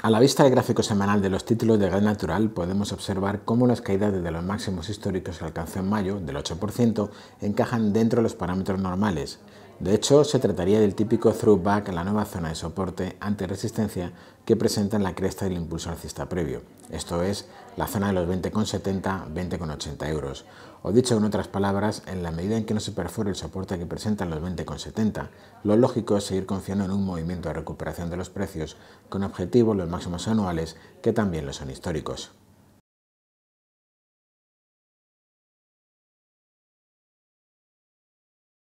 A la vista del gráfico semanal de los títulos de gas natural podemos observar cómo las caídas desde los máximos históricos que alcanzó en mayo del 8% encajan dentro de los parámetros normales. De hecho, se trataría del típico throwback a la nueva zona de soporte resistencia que presenta en la cresta del impulso alcista previo, esto es, la zona de los 20,70-20,80 euros, o dicho en otras palabras, en la medida en que no se perfore el soporte que presentan los 20,70, lo lógico es seguir confiando en un movimiento de recuperación de los precios con objetivos los máximos anuales que también lo son históricos.